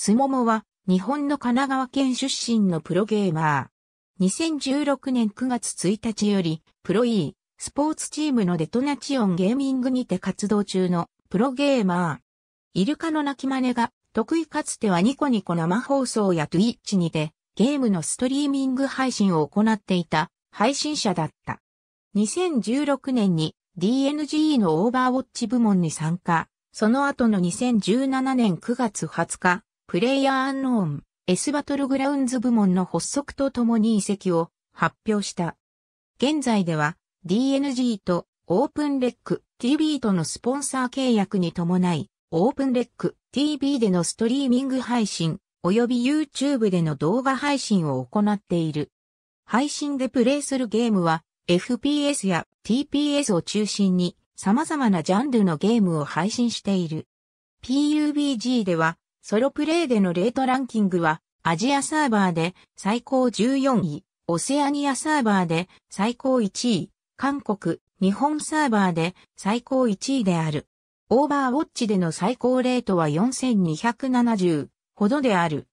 すももは、日本の神奈川県出身のプロゲーマー。2016年9月1日より、プロ E、スポーツチームのデトナチオンゲーミングにて活動中のプロゲーマー。イルカの鳴き真似が得意かつてはニコニコ生放送や Twitch にてゲームのストリーミング配信を行っていた配信者だった。2016年に d n g のオーバーウォッチ部門に参加。その後の2017年9月20日、プレイヤーアンノーン、S バトルグラウンズ部門の発足とともに移籍を発表した。現在では DNG とオープンレック TV とのスポンサー契約に伴い、オープンレック TV でのストリーミング配信、及び YouTube での動画配信を行っている。配信でプレイするゲームは FPS や TPS を中心に様々なジャンルのゲームを配信している。PUBG ではソロプレイでのレートランキングは、アジアサーバーで最高14位、オセアニアサーバーで最高1位、韓国、日本サーバーで最高1位である。オーバーウォッチでの最高レートは4270ほどである。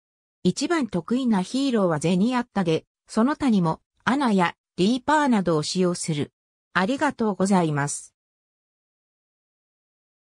一番得意なヒーローはゼニアッタで、その他にもアナやリーパーなどを使用する。ありがとうございます。